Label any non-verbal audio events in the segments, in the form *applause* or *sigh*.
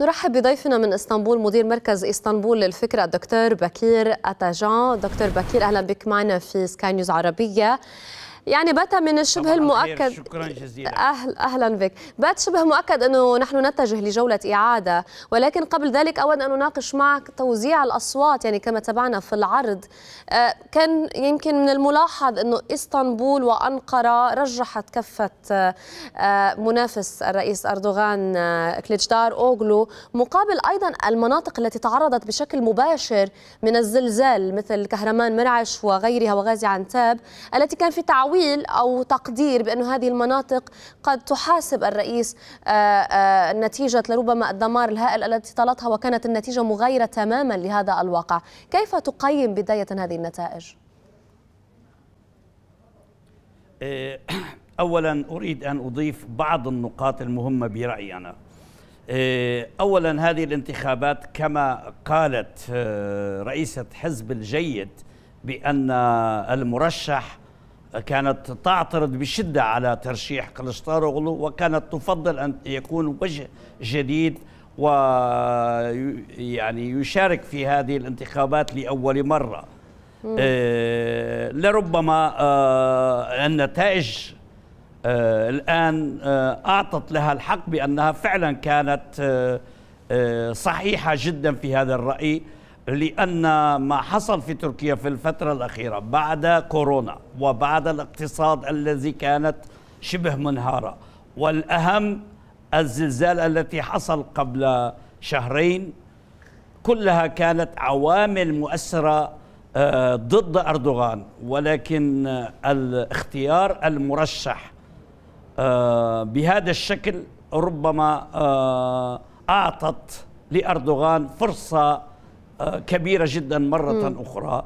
نرحب بضيفنا من اسطنبول مدير مركز اسطنبول للفكره الدكتور بكير اتاجان دكتور بكير اهلا بك معنا في سكاي نيوز عربيه يعني بات من الشبه المؤكد شكرا جزيلا أهل أهلا بك بات شبه مؤكد أنه نحن نتجه لجولة إعادة ولكن قبل ذلك أود أن أناقش معك توزيع الأصوات يعني كما تابعنا في العرض آه، كان يمكن من الملاحظ أنه إسطنبول وأنقرة رجحت كفة آه، آه، منافس الرئيس أردوغان كليتشدار أوغلو مقابل أيضا المناطق التي تعرضت بشكل مباشر من الزلزال مثل كهرمان مرعش وغيرها وغازي عنتاب التي كان في تعاون تعويل أو تقدير بأن هذه المناطق قد تحاسب الرئيس آه، آه، نتيجة لربما الدمار الهائل التي طالتها وكانت النتيجة مغايرة تماما لهذا الواقع كيف تقيم بداية هذه النتائج؟ آه، *clears throat* اولا اريد ان اضيف بعض النقاط المهمه برايي انا اولا هذه الانتخابات كما قالت رئيسه حزب الجيد بان المرشح كانت تعترض بشدة على ترشيح قلشتاروغلو وكانت تفضل أن يكون وجه جديد ويعني يشارك في هذه الانتخابات لأول مرة آه لربما آه النتائج آه الآن آه، أعطت لها الحق بأنها فعلا كانت آه، آه، صحيحة جدا في هذا الرأي لأن ما حصل في تركيا في الفترة الأخيرة بعد كورونا وبعد الاقتصاد الذي كانت شبه منهارة والأهم الزلزال التي حصل قبل شهرين كلها كانت عوامل مؤثرة آه، ضد أردوغان ولكن الاختيار المرشح آه، بهذا الشكل ربما آه، أعطت لأردوغان فرصة كبيرة جدا مرة م. أخرى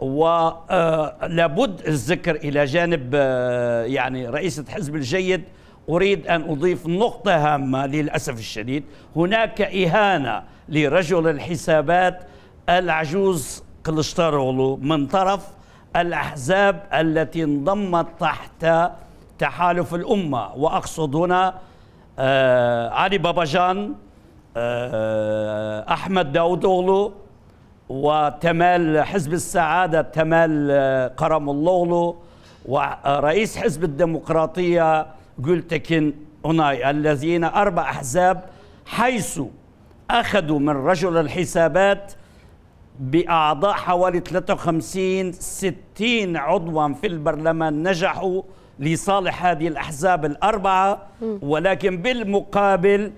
ولابد آه، الذكر إلى جانب آه، يعني رئيسة حزب الجيد أريد أن أضيف نقطة هامة للأسف الشديد هناك إهانة لرجل الحسابات العجوز قلشترولو من طرف الأحزاب التي انضمت تحت تحالف الأمة وأقصد هنا آه، علي باباجان أحمد داوتوغلو وتمال حزب السعادة تمال قرم آه، اللولو ورئيس حزب الديمقراطية جولتكن أوناي الذين أربع أحزاب حيث أخذوا من رجل الحسابات بأعضاء حوالي 53 60 عضوا في البرلمان نجحوا لصالح هذه الأحزاب الأربعة ولكن بالمقابل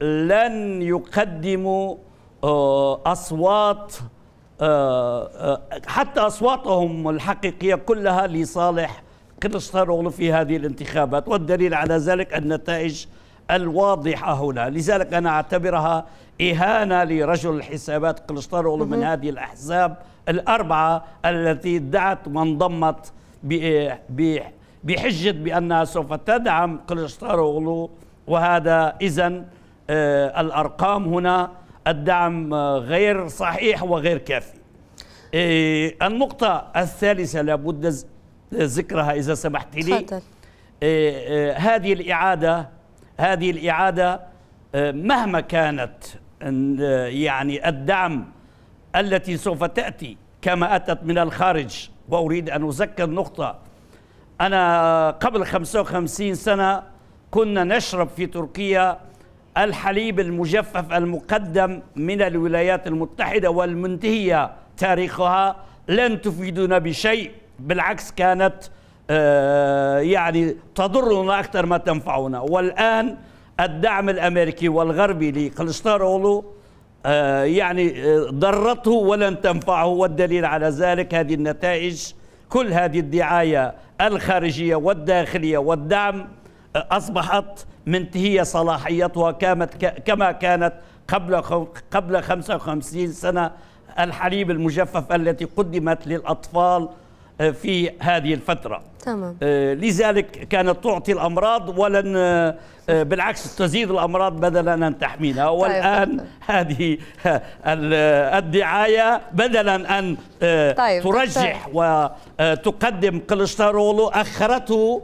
لن يقدموا آه، أصوات آه، آه، حتى أصواتهم الحقيقية كلها لصالح كلشتاروغلو في هذه الانتخابات والدليل على ذلك النتائج الواضحة هنا لذلك أنا أعتبرها إهانة لرجل الحسابات كلشتاروغلو من هذه الأحزاب الأربعة التي ادعت وانضمت بحجة بأنها سوف تدعم كلشتاروغلو وهذا إذا آه، الأرقام هنا الدعم غير صحيح وغير كافي إيه، النقطة الثالثة لابد ذكرها إذا سمحت لي تفضل. إيه، إيه، هذه الإعادة هذه الإعادة مهما كانت يعني الدعم التي سوف تأتي كما أتت من الخارج وأريد أن أذكر نقطة أنا قبل 55 سنة كنا نشرب في تركيا الحليب المجفف المقدم من الولايات المتحدة والمنتهية تاريخها لن تفيدنا بشيء بالعكس كانت آه، يعني تضرنا أكثر ما تنفعنا والآن الدعم الأمريكي والغربي أولو آه، يعني آه، ضرته ولن تنفعه والدليل على ذلك هذه النتائج كل هذه الدعاية الخارجية والداخلية والدعم أصبحت منتهية صلاحيتها كانت كما كانت قبل قبل 55 سنة الحليب المجفف التي قدمت للأطفال آه، في هذه الفترة تمام. آه، لذلك كانت تعطي الأمراض ولن آه، بالعكس تزيد الأمراض بدلا أن تحميها طيب، والآن طيب. طيب. هذه *laughs* الدعاية بدلا أن طيب. ترجح طيب. وتقدم كوليسترول أخرته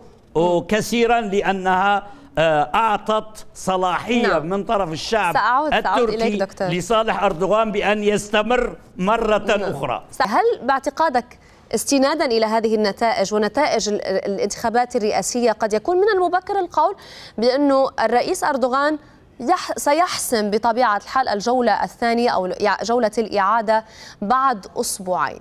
كثيرا لأنها آه، أعطت صلاحية نعم. من طرف الشعب سأعود التركي سأعود دكتور. لصالح أردوغان بأن يستمر مرة نعم. أخرى هل باعتقادك استنادا الى هذه النتائج ونتائج الانتخابات الرئاسيه قد يكون من المبكر القول بانه الرئيس اردوغان يح سيحسم بطبيعه الحال الجوله الثانيه او جوله الاعاده بعد اسبوعين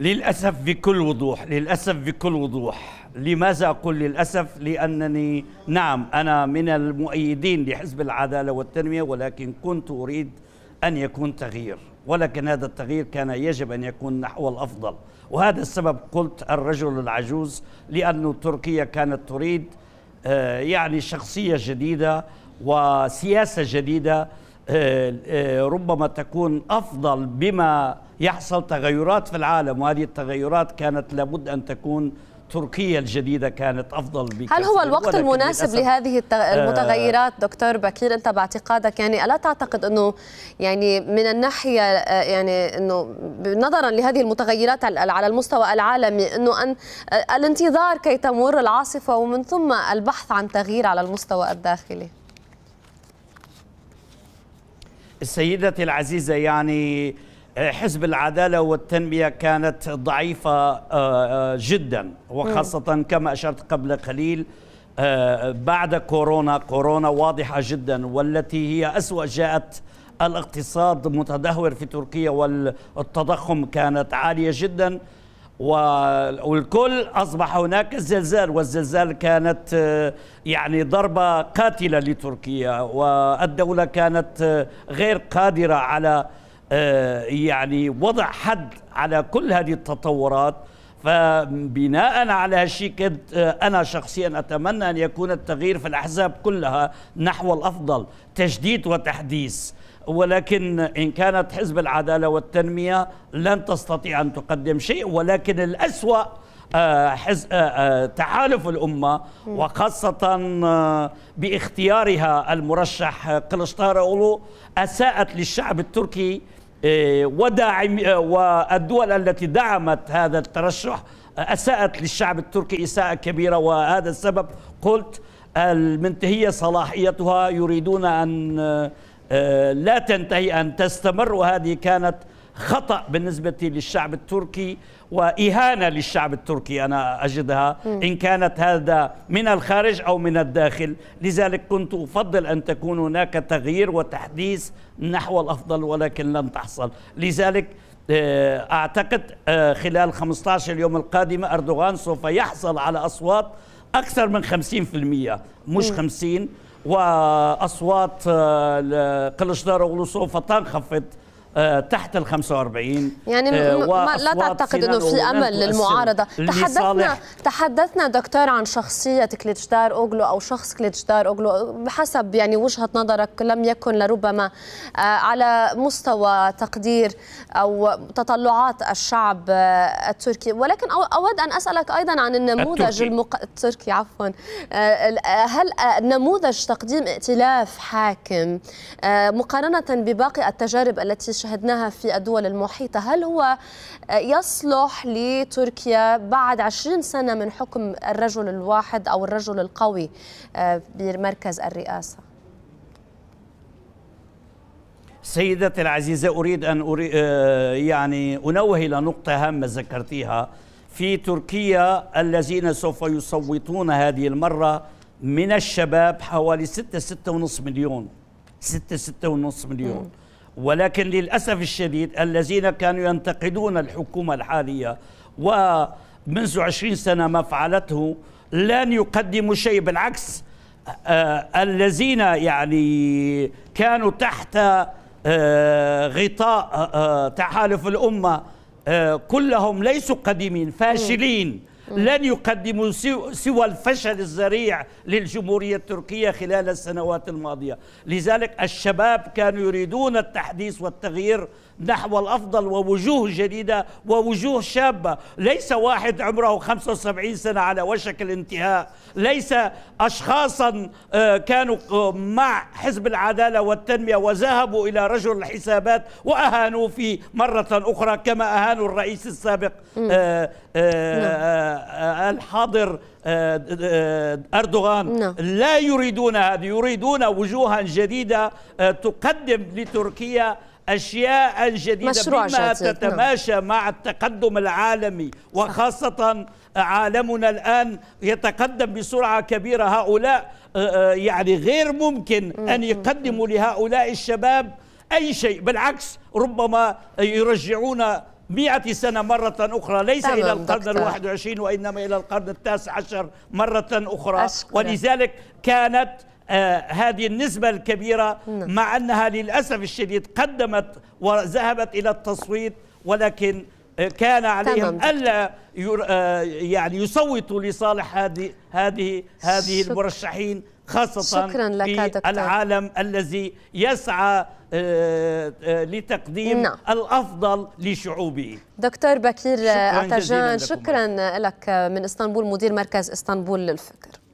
للأسف بكل وضوح للأسف بكل وضوح لماذا أقول للأسف لأنني نعم أنا من المؤيدين لحزب العدالة والتنمية ولكن كنت أريد أن يكون تغيير ولكن هذا التغيير كان يجب أن يكون نحو الأفضل وهذا السبب قلت الرجل العجوز لأن تركيا كانت تريد آه، يعني شخصية جديدة وسياسة جديدة آه، آه، ربما تكون افضل بما يحصل تغيرات في العالم وهذه التغيرات كانت لابد ان تكون تركيا الجديدة كانت أفضل بكثير هل هو الوقت المناسب لهذه آه، المتغيرات دكتور بكير أنت باعتقادك يعني ألا تعتقد أنه يعني من الناحية يعني أنه نظرا لهذه المتغيرات على المستوى العالمي أنه أن الانتظار كي تمر العاصفة ومن ثم البحث عن تغيير على المستوى الداخلي سيدتي العزيزة يعني آه، حزب العدالة والتنمية كانت ضعيفة آه، آه، جدا وخاصة كما أشرت قبل قليل بعد كورونا كورونا واضحة جدا والتي هي أسوأ جاءت الاقتصاد متدهور في تركيا والتضخم كانت عالية جدا والكل أصبح هناك الزلزال والزلزال كانت آه، يعني ضربة قاتلة لتركيا والدولة كانت آه، غير قادرة على آه، يعني وضع حد على كل هذه التطورات فبناء على هالشيء كنت انا شخصيا اتمنى ان يكون التغيير في الاحزاب كلها نحو الافضل تجديد وتحديث ولكن إن كانت حزب العدالة والتنمية لن تستطيع أن تقدم شيء ولكن الأسوأ آه، حز... آه، آه، تحالف الأمة وخاصة باختيارها المرشح أولو أساءت للشعب التركي وداعم والدول التي دعمت هذا الترشح أساءت للشعب التركي إساءة كبيرة وهذا السبب قلت المنتهية صلاحيتها يريدون أن آه، لا تنتهي أن تستمر وهذه كانت خطأ بالنسبة للشعب التركي وإهانة للشعب التركي أنا أجدها إن كانت هذا من الخارج أو من الداخل لذلك كنت أفضل أن تكون هناك تغيير وتحديث نحو الأفضل ولكن لن تحصل لذلك آه، أعتقد آه، خلال 15 يوم القادمة أردوغان سوف يحصل على أصوات أكثر من 50% مش 50 واصوات آه، قلشدار وغلوسوف تنخفض آه، تحت ال 45 يعني آه، لا تعتقد انه في امل للمعارضه تحدثنا تحدثنا دكتور عن شخصيه كليتشدار اوغلو او شخص كليتشدار اوغلو بحسب يعني وجهه نظرك لم يكن لربما آه، على مستوى تقدير او تطلعات الشعب التركي ولكن اود ان اسالك ايضا عن النموذج التركي, المق... التركي عفوا هل نموذج تقديم ائتلاف حاكم مقارنه بباقي التجارب التي شهدناها في الدول المحيطة هل هو يصلح لتركيا بعد 20 سنة من حكم الرجل الواحد أو الرجل القوي آه، بمركز الرئاسة سيدتي العزيزة أريد أن أري... آه، يعني أنوه إلى نقطة هامة ذكرتيها في تركيا الذين سوف يصوتون هذه المرة من الشباب حوالي 6 ونصف مليون 6 ونصف مليون م. ولكن للأسف الشديد الذين كانوا ينتقدون الحكومة الحالية ومنذ عشرين سنة ما فعلته لن يقدموا شيء بالعكس آه، الذين يعني كانوا تحت آه، غطاء آه، تحالف الأمة كلهم ليسوا قديمين فاشلين لن يقدموا سوى الفشل الذريع للجمهورية التركية خلال السنوات الماضية لذلك الشباب كانوا يريدون التحديث والتغيير نحو الأفضل ووجوه جديدة ووجوه شابة ليس واحد عمره 75 سنة على وشك الانتهاء ليس أشخاصا آه، كانوا آه، مع حزب العدالة والتنمية وذهبوا إلى رجل الحسابات وأهانوا في مرة أخرى كما أهانوا الرئيس السابق آه، الحاضر أردوغان نعم. لا يريدون هذا يريدون وجوها جديدة تقدم لتركيا أشياء جديدة مشروع بما نعم. تتماشى نعم. مع التقدم العالمي وخاصة عالمنا الآن يتقدم بسرعة كبيرة هؤلاء آه، آه، يعني غير ممكن أن يقدموا لهؤلاء الشباب أي شيء بالعكس ربما يرجعون مئة سنة مرة أخرى ليس إلى القرن الواحد وعشرين وإنما إلى القرن التاسع عشر مرة أخرى أشكرا. ولذلك كانت آه، هذه النسبة الكبيرة نعم. مع أنها للأسف الشديد قدمت وذهبت إلى التصويت ولكن آه، كان عليهم الا آه، يعني يصوتوا لصالح هذه هذه هذه المرشحين خاصه شكرا لك في دكتور. العالم الذي يسعى لتقديم نعم. الافضل لشعوبه دكتور بكير اتجان شكرا لك من اسطنبول مدير مركز اسطنبول للفكر